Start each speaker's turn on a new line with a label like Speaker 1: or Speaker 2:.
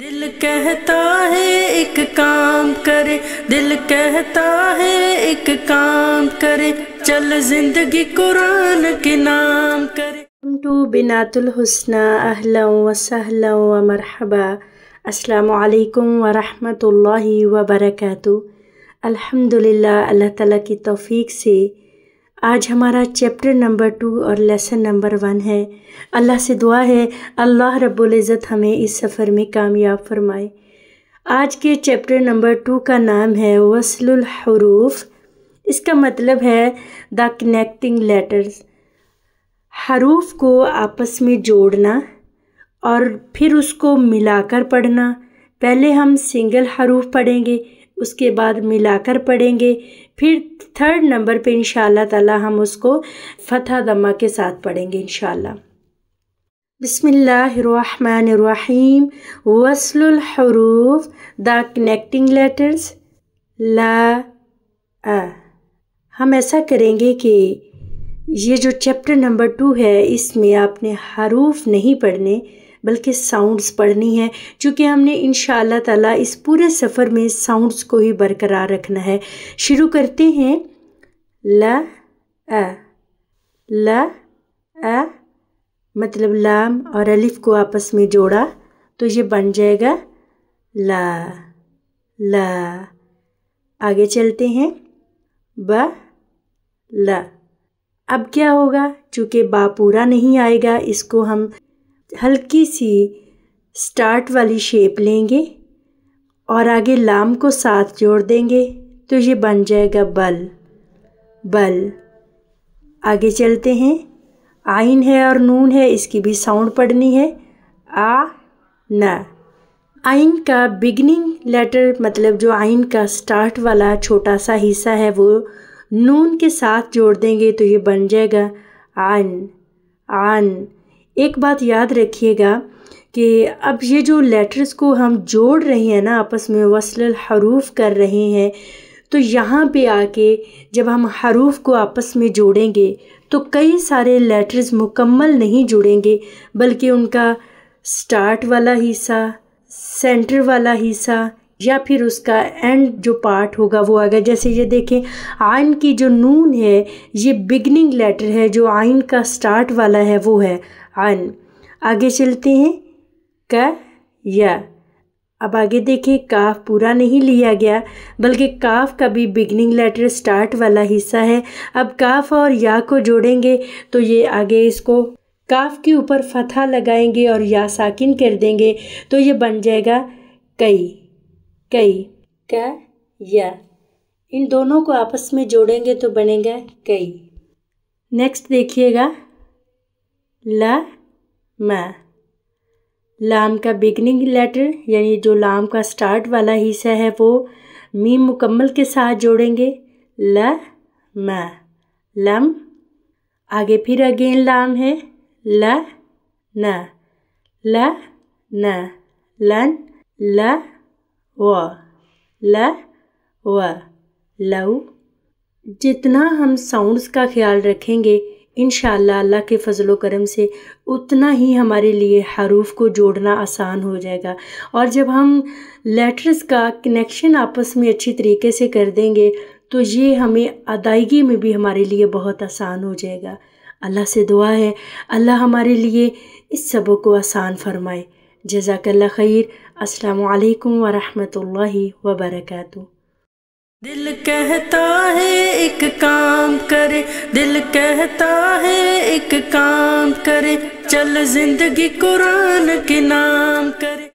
Speaker 1: दिल कहता है एक काम करे दिल कहता है एक काम करे चल जिंदगी कुरान के नाम करे टू बिनातुल हुस्ना अहला व सहला व मरहबा अस्सलाम वालेकुम व रहमतुल्लाहि व बरकातहू अल्हम्दुलिल्लाह अल्लाह ताला की तौफीक से आज हमारा चैप्टर नंबर टू और लेसन नंबर वन है अल्लाह से दुआ है अल्लाह रब्ज़त हमें इस सफ़र में कामयाब फरमाए आज के चैप्टर नंबर टू का नाम है वसलुल इसका मतलब है द कनेक्टिंग लेटर्स हरूफ को आपस में जोड़ना और फिर उसको मिलाकर पढ़ना पहले हम सिंगल हरूफ पढ़ेंगे उसके बाद मिलाकर पढ़ेंगे फिर थर्ड नंबर पे इन ताला हम उसको फतह दमा के साथ पढ़ेंगे इन बसमीम वसलूफ़ द कनेक्टिंग लेटर्स ला आ हम ऐसा करेंगे कि ये जो चैप्टर नंबर टू है इसमें आपने हरूफ नहीं पढ़ने बल्कि साउंड्स पढ़नी है चूँकि हमने इन ताला इस पूरे सफ़र में साउंड्स को ही बरकरार रखना है शुरू करते हैं ल अ ल आ, मतलब लाम और अलिफ को आपस में जोड़ा तो ये बन जाएगा ला ला आगे चलते हैं ब ल अब क्या होगा चूँकि बा पूरा नहीं आएगा इसको हम हल्की सी स्टार्ट वाली शेप लेंगे और आगे लाम को साथ जोड़ देंगे तो ये बन जाएगा बल बल आगे चलते हैं आइन है और नून है इसकी भी साउंड पढ़नी है आ न आइन का बिगनिंग लेटर मतलब जो आइन का स्टार्ट वाला छोटा सा हिस्सा है वो नून के साथ जोड़ देंगे तो ये बन जाएगा आन आन एक बात याद रखिएगा कि अब ये जो लेटर्स को हम जोड़ रहे हैं ना आपस में वसल हरूफ कर रहे हैं तो यहाँ पे आके जब हम हरूफ को आपस में जोड़ेंगे तो कई सारे लेटर्स मुकम्मल नहीं जुड़ेंगे बल्कि उनका स्टार्ट वाला हिस्सा सेंटर वाला हिस्सा या फिर उसका एंड जो पार्ट होगा वो आएगा जैसे ये देखें आइन की जो नून है ये बिगनिंग लेटर है जो आइन का स्टार्ट वाला है वो है आन आगे चलते हैं क या अब आगे देखें काफ पूरा नहीं लिया गया बल्कि काफ का भी बिगनिंग लेटर स्टार्ट वाला हिस्सा है अब काफ और या को जोड़ेंगे तो ये आगे इसको काफ के ऊपर फतह लगाएंगे और या साकिन कर देंगे तो ये बन जाएगा कई कई क या इन दोनों को आपस में जोड़ेंगे तो बनेगा कई नेक्स्ट देखिएगा ल म लाम का बिगनिंग लेटर यानी जो लाम का स्टार्ट वाला हिस्सा है वो मीम मुकम्मल के साथ जोड़ेंगे ल म लम आगे फिर अगेन लाम है ल न ल न लन ल व ल व लव जितना हम साउंड्स का ख्याल रखेंगे इन अल्लाह के फजलो करम से उतना ही हमारे लिए हरूफ को जोड़ना आसान हो जाएगा और जब हम लेटर्स का कनेक्शन आपस में अच्छी तरीके से कर देंगे तो ये हमें अदायगी में भी हमारे लिए बहुत आसान हो जाएगा अल्लाह से दुआ है अल्लाह हमारे लिए इस सबक को आसान फरमाए जजाकल्ला खैर असलकम वरहमतुल्लाहि वबरकatuh दिल कहता है एक काम करे दिल कहता है एक काम करे चल जिंदगी कुरान के नाम करे